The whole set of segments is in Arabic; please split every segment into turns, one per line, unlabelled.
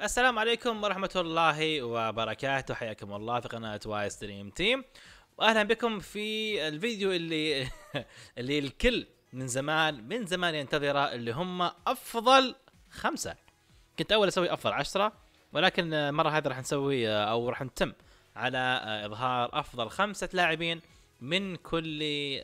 السلام عليكم ورحمة الله وبركاته حياكم الله في قناة واي ستريم تيم واهلا بكم في الفيديو اللي اللي الكل من زمان من زمان ينتظره اللي هم افضل خمسة كنت اول اسوي افضل عشرة ولكن المرة هذه راح نسوي او راح نتم على اظهار افضل خمسة لاعبين من كل آه،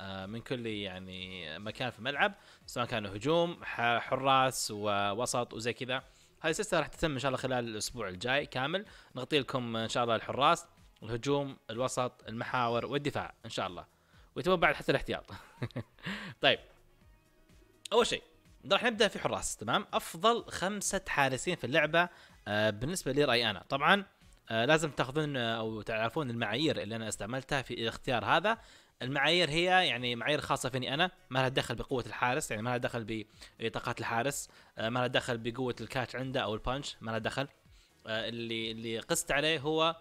آه، من كل يعني مكان في الملعب سواء كان هجوم حراس ووسط وزي كذا هذه السلسله راح تتم ان شاء الله خلال الاسبوع الجاي كامل نغطي لكم ان شاء الله الحراس الهجوم الوسط المحاور والدفاع ان شاء الله ويتم بعد حتى الاحتياط طيب اول شيء راح نبدا في حراس تمام افضل خمسه حارسين في اللعبه آه، بالنسبه لي راي انا طبعا آه، لازم تاخذون آه، او تعرفون المعايير اللي انا استعملتها في الاختيار هذا المعايير هي يعني معايير خاصة فيني أنا ما لها دخل بقوة الحارس يعني ما لها دخل بطاقات الحارس آه، ما لها دخل بقوة الكاتش عنده أو البانش ما لها دخل اللي اللي قست عليه هو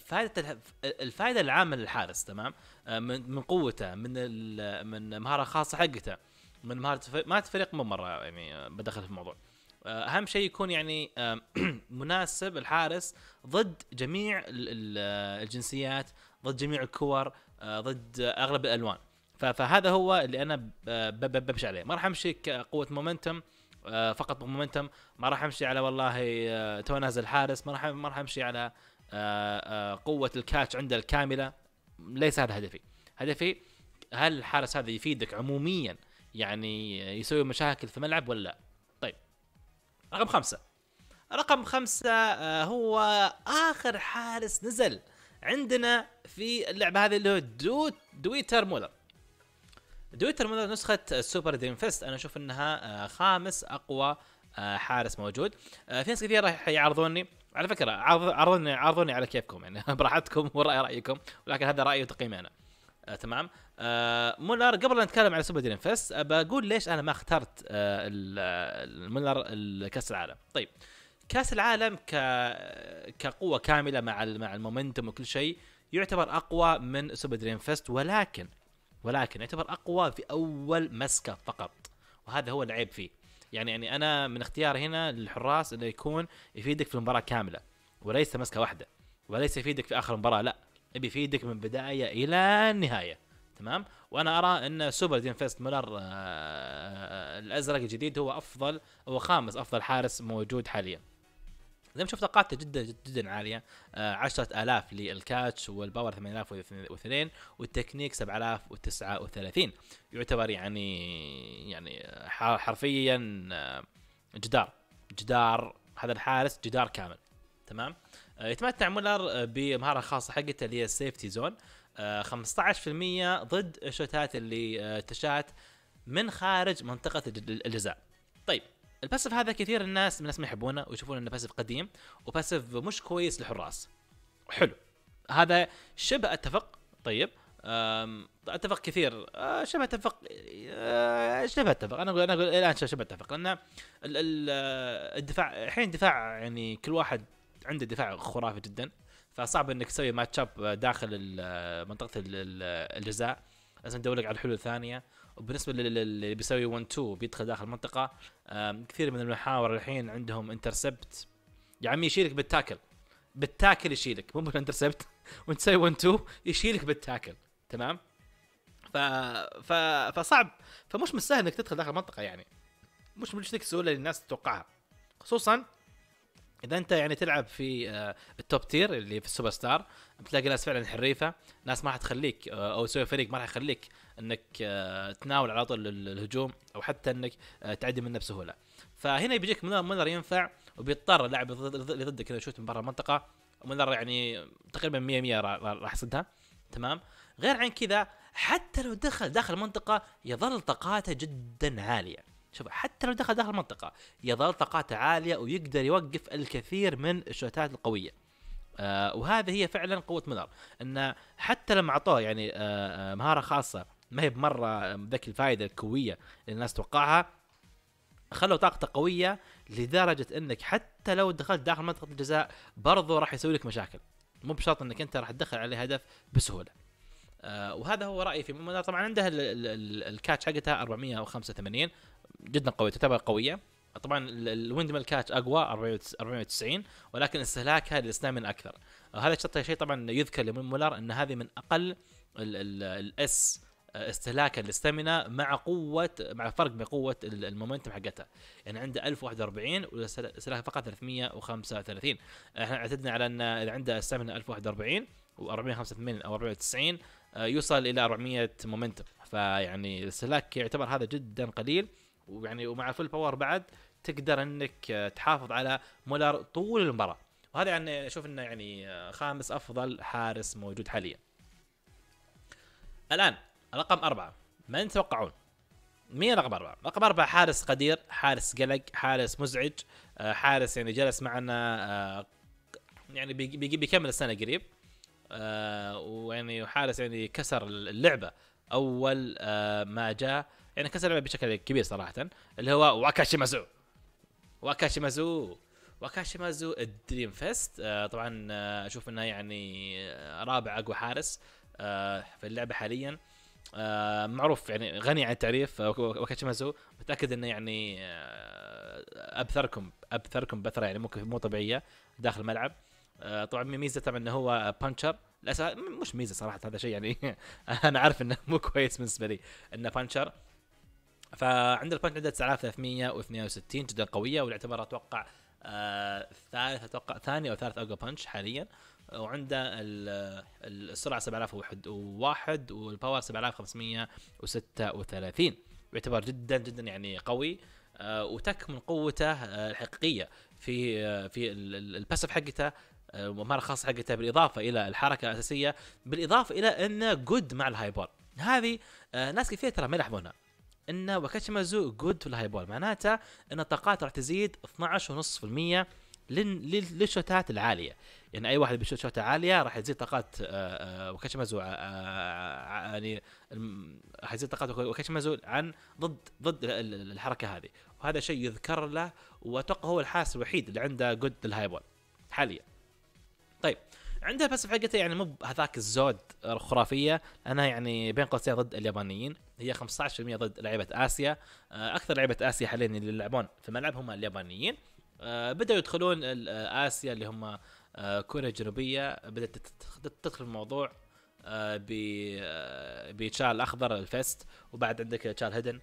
فائدة الفائدة العامة للحارس تمام من من قوته من من مهارة خاصة حقته من مهارة ما تفرق مو مرة يعني بدخل في الموضوع آه، اهم شيء يكون يعني مناسب الحارس ضد جميع الجنسيات ضد جميع الكور آه، ضد اغلب الالوان فهذا هو اللي انا بمشي عليه ما راح امشي كقوه مومنتم آه، فقط مومنتم ما راح امشي على والله تو نازل الحارس ما راح ما راح امشي على قوه الكاتش عنده الكامله ليس هذا هدفي هدفي هل الحارس هذا يفيدك عموميا يعني يسوي مشاكل في الملعب ولا لا رقم خمسة رقم خمسة آه، هو آخر حارس نزل عندنا في اللعبة هذه اللي هو دو دويتر مولر دويتر مولر نسخة سوبر دريم فيست أنا أشوف أنها آه، خامس أقوى آه، حارس موجود في ناس كثير راح يعرضوني على فكرة عرضوني عرضوني على كيفكم يعني براحتكم ورأي رأيكم ولكن هذا رأيي وتقييمي أنا آه تمام آه مولر قبل لا نتكلم على سوبر دريم فيست آه، بقول ليش انا ما اخترت آه, آه، مولر كاس العالم طيب كاس العالم ك كقوه كامله مع مع المومنتوم وكل شيء يعتبر اقوى من سوبر دريم فيست ولكن ولكن يعتبر اقوى في اول مسكه فقط وهذا هو العيب فيه يعني يعني انا من اختيار هنا للحراس انه يكون يفيدك في المباراه كامله وليس مسكه واحده وليس يفيدك في اخر المباراه لا بيفيدك من بدايه الى النهايه تمام وانا ارى ان سوبر دين فيست مولر آه، آه، الازرق الجديد هو افضل هو خامس افضل حارس موجود حاليا زي ما شفت قاعدته جدا جدا عاليه آه 10000 للكاتش والباور 8002 والتكنيك 7039 يعتبر يعني يعني حرفيا آه، جدار جدار هذا الحارس جدار كامل تمام آه، يتمتع مولر آه، بمهاره خاصه حقته اللي هي السيفتي زون 15% ضد الشوتات اللي آه، تشات من خارج منطقه الجزاء طيب الباسف هذا كثير الناس الناس ما يحبونه ويشوفون انه باسف قديم وباسف مش كويس للحراس حلو هذا شبه اتفق طيب اتفق كثير شبه اتفق شبه اتفق انا اقول انا اقول الان شبه اتفق لان الدفاع الحين دفاع يعني كل واحد عنده دفاع خرافي جدا فصعب انك تسوي ماتش اب داخل منطقه الجزاء لازم تدور على حلول ثانيه وبالنسبه للي بيسوي 1 2 بيدخل داخل المنطقه كثير من المحاور الحين عندهم انترسبت يا عمي يشيلك بالتاكل بالتاكل يشيلك مو بالانترسبت وانت تسوي 1 2 يشيلك بالتاكل تمام ف... ف... فصعب فمش من السهل انك تدخل داخل المنطقه يعني مش ذيك السهوله اللي الناس تتوقعها خصوصا اذا انت يعني تلعب في آه، التوب تير اللي في السوبر ستار بتلاقي ناس فعلا حريفه ناس ما حتخليك آه، او تسوي فريق ما راح يخليك انك آه، تناول على طول الهجوم او حتى انك تعدي منه بسهوله فهنا بيجيك مولر ينفع وبيضطر اللاعب اللي ضدك اذا شوت من برا المنطقه مولر يعني تقريبا 100 100 راح يصدها تمام غير عن كذا حتى لو دخل داخل المنطقه يظل طاقاته جدا عاليه شوف حتى لو دخل داخل المنطقه يظل طاقاته عاليه ويقدر يوقف الكثير من الشوتات القويه آه وهذه هي فعلا قوه منار انه حتى لما اعطوه يعني آه،, آه مهاره خاصه ما هي بمره آه، ذاك الفائده الكويه اللي الناس توقعها خلوا طاقته قويه لدرجه انك حتى لو دخلت داخل منطقه الجزاء برضو راح يسوي لك مشاكل مو بشرط انك انت راح تدخل عليه هدف بسهوله آه، وهذا هو رايي في منار طبعا عندها الكاتش حقتها 485 جدا قويه تعتبر قويه طبعا الويند ميل كاتش اقوى 490 ولكن استهلاكها للسنامن اكثر هذا شيء طبعا يذكر لمن مولر ان هذه من اقل الاس استهلاكا للستامينا مع قوه مع فرق بقوه المومنتم حقتها يعني عنده 1041 واستهلاك فقط 335 احنا اعتدنا على ان اذا عنده استامينا 1041 و485 او 490 يوصل الى 400 مومنتم فيعني الاستهلاك يعتبر هذا جدا قليل ويعني ومع فل باور بعد تقدر انك تحافظ على مولر طول المباراه وهذا يعني اشوف انه يعني خامس افضل حارس موجود حاليا الان رقم أربعة من تتوقعون مين رقم أربعة؟ رقم أربعة حارس قدير حارس قلق حارس مزعج آه، حارس يعني جلس معنا آه، يعني بيكمل السنة قريب آه، ويعني حارس يعني كسر اللعبة اول آه، ما جاء يعني كسر اللعبه بشكل كبير صراحه اللي هو واكاشي مازو واكاشي مازو واكاشي مازو الدريم فيست آه، طبعا آه، اشوف انه يعني رابع اقوى حارس في اللعبه حاليا معروف يعني غني عن التعريف واكاشي مازو متاكد انه يعني ابثركم ابثركم بثره يعني ممكن مو طبيعيه داخل الملعب طبعا ميزته انه هو بانشر مش ميزه صراحه هذا شيء يعني انا عارف انه مو كويس بالنسبه لي انه بانشر فعند البانش عدد 9362 جدا قويه والاعتبار اتوقع آه ثالث اتوقع ثاني او ثالث اوجا بانش حاليا وعنده السرعه 7001 والباور 7536 يعتبر جدا جدا يعني قوي آه وتكمن قوته آه الحقيقيه في آه في الباسف حقته مهاره خاصه حقتها بالاضافه الى الحركه الاساسيه بالاضافه الى انه جود مع بول هذه آه، ناس كثير ترى ما يلاحظونها ان وكاتشيمازو جود في الهاي بول معناته ان الطاقات راح تزيد 12.5% للشوتات العاليه يعني اي واحد بيشوت شوته عاليه راح تزيد طاقات آه، آه، وكاتشيمازو يعني راح تزيد طاقات وكاتشيمازو عن ضد ضد الحركه هذه وهذا شيء يذكر له واتوقع هو الحاس الوحيد اللي عنده جود بول حاليا طيب عندها بس حقتها يعني مو بهذاك الزود الخرافيه لانها يعني بين قوسين ضد اليابانيين هي 15% ضد لعيبه اسيا آه، اكثر لعيبه اسيا حاليا اللي يلعبون في الملعب هم اليابانيين آه، بداوا يدخلون آه، اسيا اللي هم كوريا الجنوبيه بدات تدخل الموضوع ب بتشال الاخضر الفست وبعد عندك تشال هيدن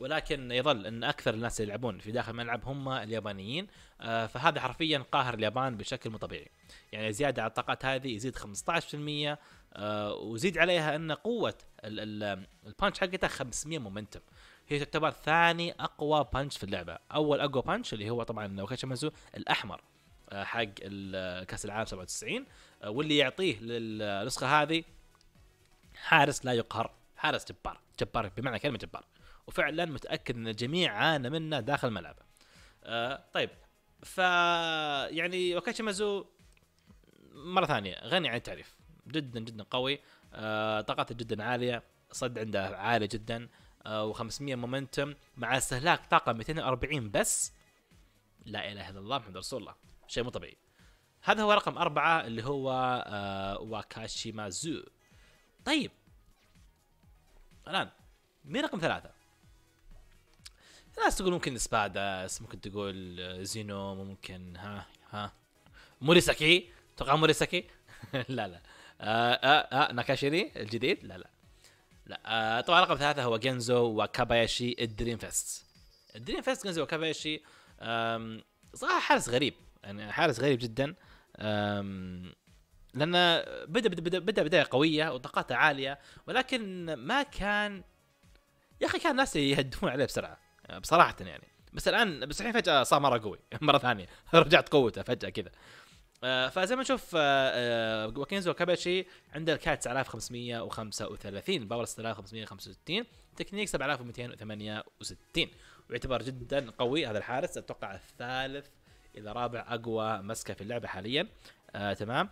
ولكن يظل ان اكثر الناس اللي يلعبون في داخل الملعب هم اليابانيين آه، فهذا حرفيا قاهر اليابان بشكل مو طبيعي يعني زياده على الطاقات هذه يزيد 15% آه، وزيد عليها ان قوه البانش حقته 500 مومنتم هي تعتبر ثاني اقوى بانش في اللعبه اول اقوى بانش اللي هو طبعا وكاشيمازو الاحمر آه، حق كاس العالم 97 واللي يعطيه للنسخه هذه حارس لا يقهر حارس جبار جبار بمعنى كلمه جبار وفعلا متاكد ان الجميع عانى منه داخل الملعب آه طيب ف يعني وكاشيمازو مره ثانيه غني عن التعريف جدا جدا قوي آه طاقته جدا عاليه صد عنده عالي جدا آه و500 مومنتم مع استهلاك طاقه 240 بس لا اله الا الله محمد رسول الله شيء مو طبيعي هذا هو رقم أربعة اللي هو آه واكاشيمازو طيب الآن مين رقم ثلاثة ناس تقول ممكن سباداس ممكن تقول آه، زينو ممكن ها ها موريساكي توقع موريساكي لا لا آه آه آه ناكاشيري الجديد لا لا لا آه طبعا رقم ثلاثة هو جنزو وكاباياشي الدريم فيست الدريم فيست جنزو وكاباياشي صراحة حارس غريب يعني حارس غريب جدا لأن بدأ بدأ بدأ, بدأ بداية قوية وطاقاته عالية ولكن ما كان يا أخي كان الناس يهدون عليه بسرعة بصراحه يعني بس الان بس الحين فجاه صار مره قوي مره ثانيه رجعت قوته فجاه كذا آه، فزي ما نشوف آه، آه، وكينزو كاباتشي عنده الكات 7535 باور 6565 تكنيك 7268 ويعتبر جدا قوي هذا الحارس اتوقع الثالث الى رابع اقوى مسكه في اللعبه حاليا آه تمام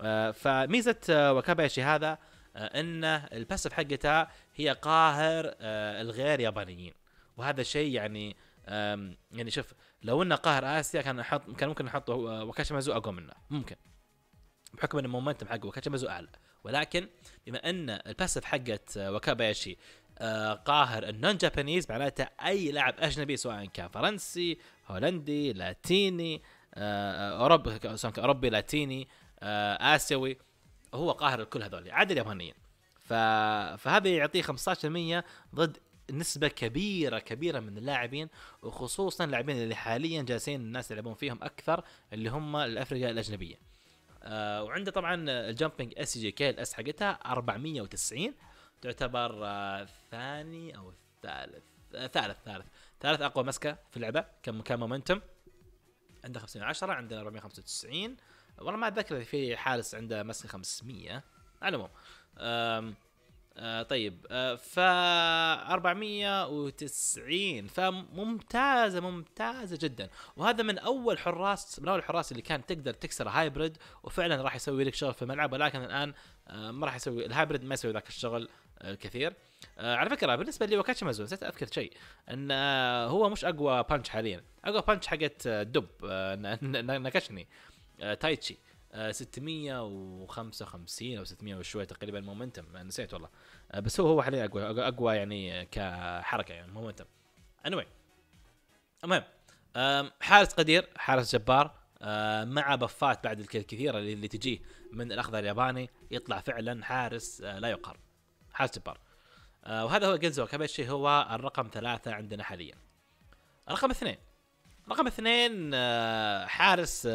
آه فميزه آه وكابايشي هذا آه انه الباسف حقته هي قاهر آه الغير يابانيين وهذا شيء يعني يعني شوف لو انه قاهر اسيا كان نحط كان ممكن نحط آه، وكاشمازو اقوى منه ممكن بحكم ان المومنتم حقه وكاشمازو اعلى ولكن بما ان الباسف حقت آه، وكاباشي آه، قاهر النون جابانيز معناته اي لاعب اجنبي سواء كان فرنسي هولندي لاتيني اوروبي سواء كان اوروبي لاتيني اسيوي هو قاهر الكل هذول عدا اليابانيين فهذا يعطيه 15% ضد نسبه كبيره كبيره من اللاعبين وخصوصا اللاعبين اللي حاليا جالسين الناس يلعبون فيهم اكثر اللي هم الافرقه الاجنبيه آه وعنده طبعا الجامبنج اس جي كي الاس حقتها 490 تعتبر آه ثاني او ثالث آه ثالث ثالث ثالث اقوى مسكه في اللعبه كم كم مومنتم عنده 510 عنده 495 والله ما اتذكر في حارس عنده مسكه 500 على العموم آه طيب آه ف 490 فممتازه ممتازه جدا وهذا من اول حراس من اول الحراس اللي كان تقدر تكسر هايبرد وفعلا راح يسوي لك شغل في الملعب ولكن الان آه ما راح يسوي الهايبرد ما يسوي ذاك الشغل آه، الكثير آه، على فكره بالنسبه لي وكاتشي مازون نسيت اذكر شيء ان آه، هو مش اقوى بانش حاليا اقوى بانش حقت دب نكشني تايتشي 655 آه، او 600 وشوي تقريبا مومنتم آه، نسيت والله آه، بس هو هو حاليا اقوى اقوى يعني كحركه يعني مومنتم anyway المهم حارس قدير حارس جبار مع بفات بعد الكثيره اللي تجيه من الاخضر الياباني يطلع فعلا حارس لا يقهر حارس جبار وهذا هو جنزو هذا الشيء هو الرقم ثلاثة عندنا حاليا رقم اثنين رقم اثنين حارس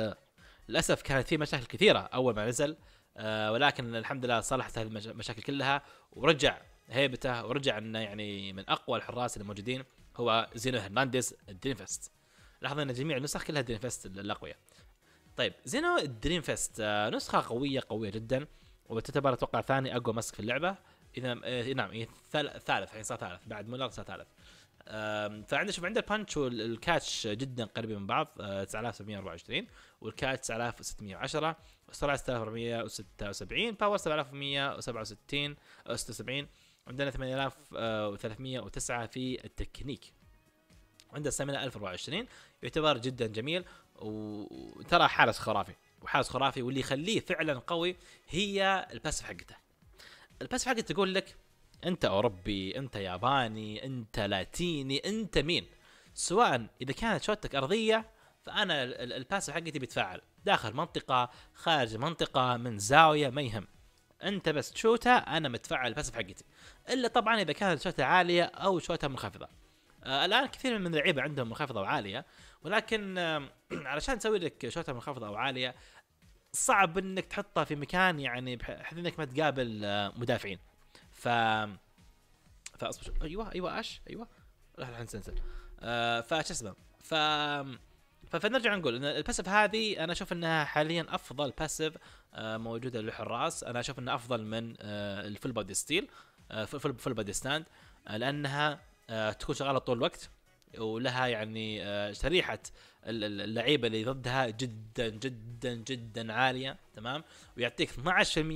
للاسف كانت في مشاكل كثيره اول ما نزل آه ولكن الحمد لله صلحت هذه المشاكل كلها ورجع هيبته ورجع انه يعني من اقوى الحراس الموجودين هو زينو هرنانديز الدريم فيست لاحظنا ان جميع النسخ كلها دريم فيست الاقوياء طيب زينو الدريم فيست آه، نسخة قوية قوية جدا وتعتبر اتوقع ثاني اقوى مسك في اللعبه اذا آه، نعم إيه، ثالث الحين يعني صار ثالث بعد مولر صار ثالث فعندنا شوف عندنا البانش والكاتش جدا قريبين من بعض 9724 آه، والكاتش 9610 والسرعه 6476 باور 7167 76 عندنا 8309 في التكنيك عندنا سامنا 1024 يعتبر جدا جميل وترى حارس خرافي وحارس خرافي واللي يخليه فعلا قوي هي الباسف حقته الباسف حقته تقول لك انت اوروبي انت ياباني انت لاتيني انت مين سواء اذا كانت شوتك ارضيه فانا الباسف حقتي بيتفعل داخل منطقه خارج منطقه من زاويه ما يهم انت بس تشوتها انا متفعل الباسف حقتي الا طبعا اذا كانت شوتها عاليه او شوتها منخفضه آه الان كثير من اللعيبه عندهم منخفضه وعاليه ولكن آه علشان تسوي لك شوتها منخفضه او عاليه صعب انك تحطها في مكان يعني بحيث انك ما تقابل آه مدافعين ف ايوه ايوه اش ايوه راح نسلسل آه فش اسمه ف فنرجع نقول ان الباسف هذه انا اشوف انها حاليا افضل باسف آه، موجوده للحراس انا اشوف انها افضل من الفول بودي ستيل فول بودي ستاند لانها آه، تكون شغاله طول الوقت ولها يعني آه، شريحه اللعيبه اللي ضدها جدا جدا جدا عاليه تمام ويعطيك 12%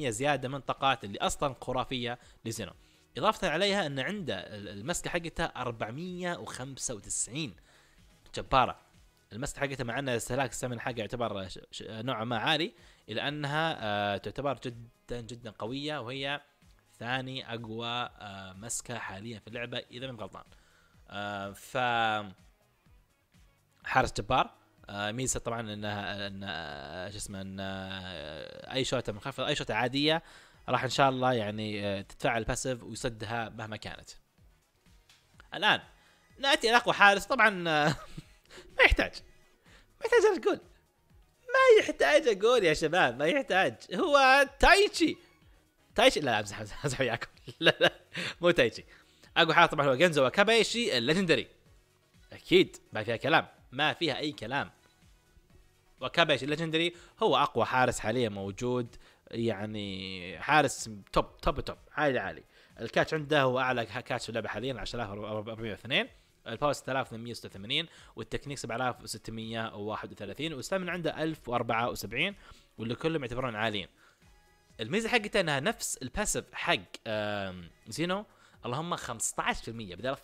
زياده من طاقات اللي اصلا خرافيه لزينو اضافه عليها ان عنده المسكه حقته 495 جباره المسكه حقته مع ان استهلاك السمن حقه يعتبر نوعا ما عالي الا انها آه، تعتبر جدا جدا قويه وهي ثاني اقوى آه، مسكه حاليا في اللعبه اذا من غلطان ف حارس جبار آه، ميزه طبعا انها ان آه، شو اسمه ان آه، اي شوطه منخفضه اي شوطه عاديه راح ان شاء الله يعني تتفعل باسيف ويسدها مهما كانت. الان ناتي اقوى حارس طبعا ما يحتاج ما يحتاج اقول ما يحتاج اقول يا شباب ما يحتاج هو تايتشي تايتشي لا امزح امزح امزح وياكم لا لا مو تايتشي اقوى حاجه طبعا هو جنزو وكابايشي الليجندري اكيد ما فيها كلام ما فيها اي كلام وكابايشي الليجندري هو اقوى حارس حاليا موجود يعني حارس توب توب توب عالي عالي الكاتش عنده هو اعلى كاتش في اللعبه حاليا 10402 الباور 6886 والتكنيك 7631 والسtamina عنده 1074 واللي كلهم يعتبرون عاليين الميزه حقته انها نفس الباسف حق زينو اللهم 15% بدل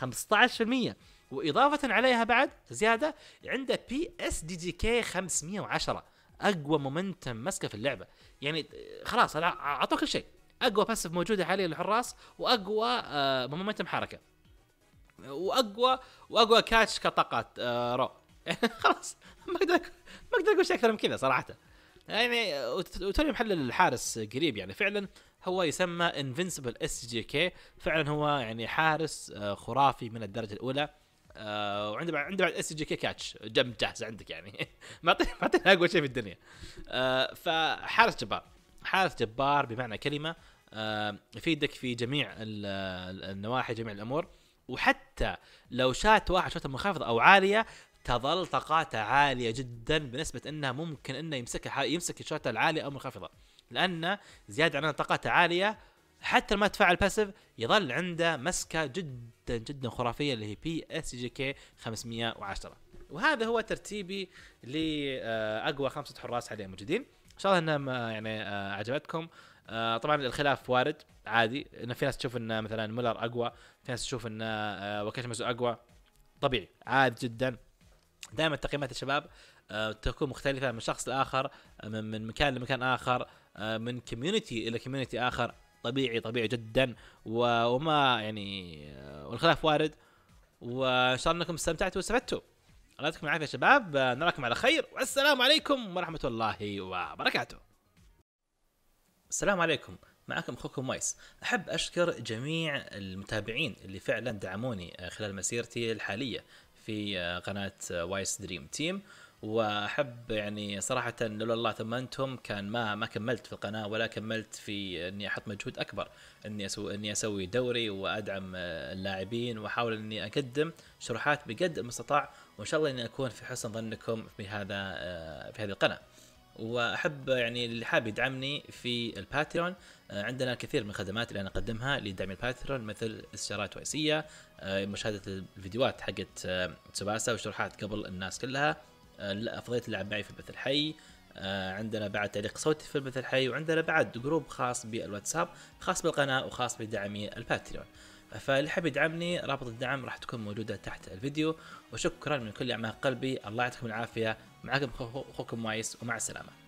12 15% واضافه عليها بعد زياده عنده بي اس دي دي كي 510 اقوى مومنتم مسكه في اللعبه يعني خلاص اعطوه كل شيء اقوى باسف موجوده حاليا للحراس واقوى آه، مومنتم حركه واقوى واقوى كاتش كطاقات آه، رو خلاص ما اقدر ما اقدر اقول شيء اكثر من كذا صراحه يعني وتوني محلل الحارس قريب يعني فعلا هو يسمى انفنسبل اس جي كي فعلا هو يعني حارس آه، خرافي من الدرجه الاولى آه، وعنده بعد عنده بعد اس جي كي كاتش جنب جاهز عندك يعني معطيه معطيه اقوى شيء في الدنيا آه، فحارس جبار حارس جبار بمعنى كلمه يفيدك في جميع النواحي جميع الامور وحتى لو شات واحد شوطه منخفضه او عاليه تظل طاقاته عاليه جدا بنسبه انها ممكن انه يمسكها يمسك الشوطه العاليه او منخفضه لان زياده عن طاقاته عاليه حتى ما تفعل باسيف يظل عنده مسكه جدا جدا خرافيه اللي هي بي اس جي كي 510 وهذا هو ترتيبي لاقوى آه، خمسه حراس حاليا موجودين ان شاء الله انها يعني آه، عجبتكم آه، طبعا الخلاف وارد عادي ان في ناس تشوف ان مثلا مولر اقوى في ناس تشوف ان وكاشمزو اقوى طبيعي عادي جدا دائما تقييمات الشباب تكون مختلفه من شخص لاخر من مكان لمكان اخر آه، من كوميونتي الى كوميونتي اخر طبيعي طبيعي جدا وما يعني آه، والخلاف وارد وان شاء الله انكم استمتعتوا واستفدتوا الله يعطيكم العافيه يا شباب آه، نراكم على خير والسلام عليكم ورحمه الله وبركاته السلام عليكم معكم اخوكم مايس احب اشكر جميع المتابعين اللي فعلا دعموني خلال مسيرتي الحاليه في قناه وايس دريم تيم واحب يعني صراحه لولا الله ثم انتم كان ما ما كملت في القناه ولا كملت في اني احط مجهود اكبر اني اسوي اني اسوي دوري وادعم اللاعبين واحاول اني اقدم شروحات بقدر المستطاع وان شاء الله اني اكون في حسن ظنكم في هذا في هذه القناه. واحب يعني اللي حاب يدعمني في الباتريون عندنا الكثير من الخدمات اللي انا اقدمها لدعم الباتريون مثل استشارات رئيسيه مشاهده الفيديوهات حقت سباسه وشروحات قبل الناس كلها افضليه آه، اللعب معي في البث الحي آه، عندنا بعد تعليق صوتي في البث الحي وعندنا بعد جروب خاص بالواتساب خاص بالقناه وخاص بدعمي الباتريون فاللي حاب يدعمني رابط الدعم راح تكون موجوده تحت الفيديو وشكرا من كل اعماق قلبي الله يعطيكم العافيه معكم اخوكم مايس ومع السلامه